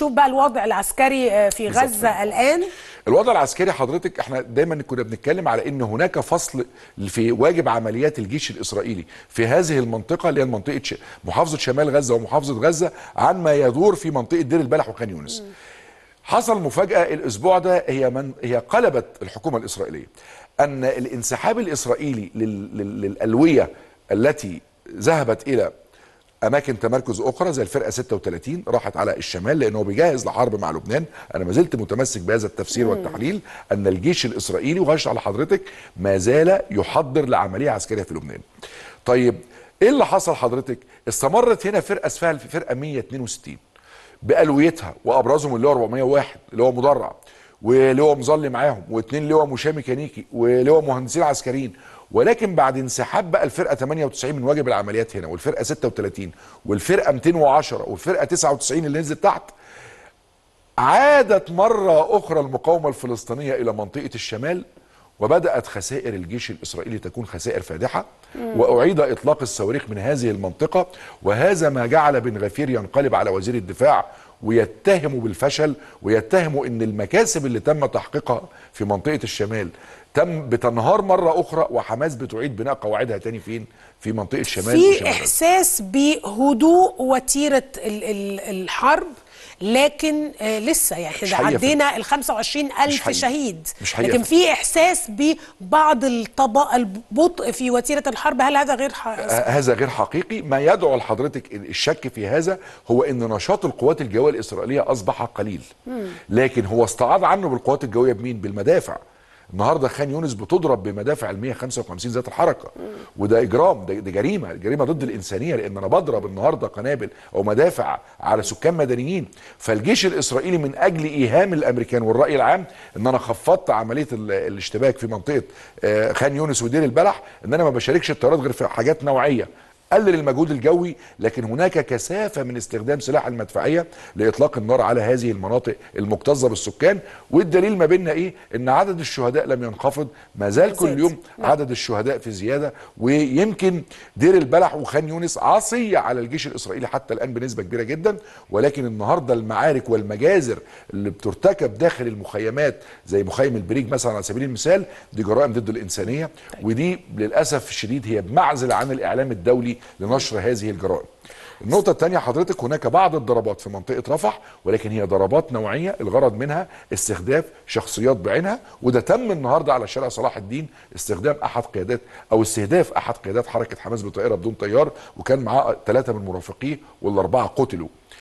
نشوف بقى الوضع العسكري آه، في غزه الان الوضع العسكري حضرتك احنا دايما كنا بنتكلم على ان هناك فصل في واجب عمليات الجيش الاسرائيلي في هذه المنطقه اللي هي منطقه محافظه شمال غزه ومحافظه غزه عن ما يدور في منطقه دير البلح وخان يونس حصل مفاجاه الاسبوع ده هي من هي قلبت الحكومه الاسرائيليه ان الانسحاب الاسرائيلي للالويه التي ذهبت الى اماكن تمركز اخرى زي الفرقه 36 راحت على الشمال لانه بيجهز لحرب مع لبنان انا ما زلت متمسك بهذا التفسير مم. والتحليل ان الجيش الاسرائيلي وغش على حضرتك ما زال يحضر لعمليه عسكريه في لبنان طيب ايه اللي حصل حضرتك استمرت هنا فرقه في فرقه 162 بالويتها وابرزهم اللي هو 401 اللي هو مدرع ولواء مظلي معاهم واثنين لواء مشاه ميكانيكي ولواء مهندسين عسكريين ولكن بعد انسحاب بقى الفرقه 98 من واجب العمليات هنا والفرقه 36 والفرقه 210 والفرقه 99 اللي نزلت تحت عادت مره اخرى المقاومه الفلسطينيه الى منطقه الشمال وبدات خسائر الجيش الاسرائيلي تكون خسائر فادحه واعيد اطلاق الصواريخ من هذه المنطقه وهذا ما جعل بن غفير ينقلب على وزير الدفاع ويتهموا بالفشل ويتهموا ان المكاسب اللي تم تحقيقها في منطقه الشمال تم بتنهار مره اخرى وحماس بتعيد بناء قواعدها تاني فين في منطقه الشمال في احساس بهدوء وتيره الحرب لكن آه، لسه يعني احنا عدينا ال 25000 شهيد مش لكن في احساس ببعض الطبق البطء في وتيره الحرب هل هذا غير آه، آه، هذا غير حقيقي ما يدعو لحضرتك الشك في هذا هو ان نشاط القوات الجويه الاسرائيليه اصبح قليل لكن هو استعاض عنه بالقوات الجويه بمين بالمدافع النهارده خان يونس بتضرب بمدافع ال 155 ذات الحركه وده اجرام ده, ده جريمه جريمه ضد الانسانيه لان انا بضرب النهارده قنابل او مدافع على سكان مدنيين فالجيش الاسرائيلي من اجل ايهام الامريكان والراي العام ان انا خفضت عمليه الاشتباك في منطقه آه، خان يونس ودير البلح ان انا ما بشاركش الطيارات غير في حاجات نوعيه قلل المجهود الجوي لكن هناك كثافه من استخدام سلاح المدفعيه لاطلاق النار على هذه المناطق المكتظه بالسكان والدليل ما بيننا ايه ان عدد الشهداء لم ينخفض ما زال كل يوم نعم. عدد الشهداء في زياده ويمكن دير البلح وخان يونس عصيه على الجيش الاسرائيلي حتى الان بنسبه كبيره جدا ولكن النهارده المعارك والمجازر اللي بترتكب داخل المخيمات زي مخيم البريج مثلا على سبيل المثال دي جرائم ضد الانسانيه طيب. ودي للاسف الشديد هي بمعزل عن الاعلام الدولي لنشر هذه الجرائم النقطة الثانية حضرتك هناك بعض الضربات في منطقة رفح ولكن هي ضربات نوعية الغرض منها استخدام شخصيات بعينها وده تم النهاردة على شارع صلاح الدين استخدام أحد قيادات أو استهداف أحد قيادات حركة حماس بطائرة بدون طيار وكان معاه ثلاثة من مرافقيه والأربعة قتلوا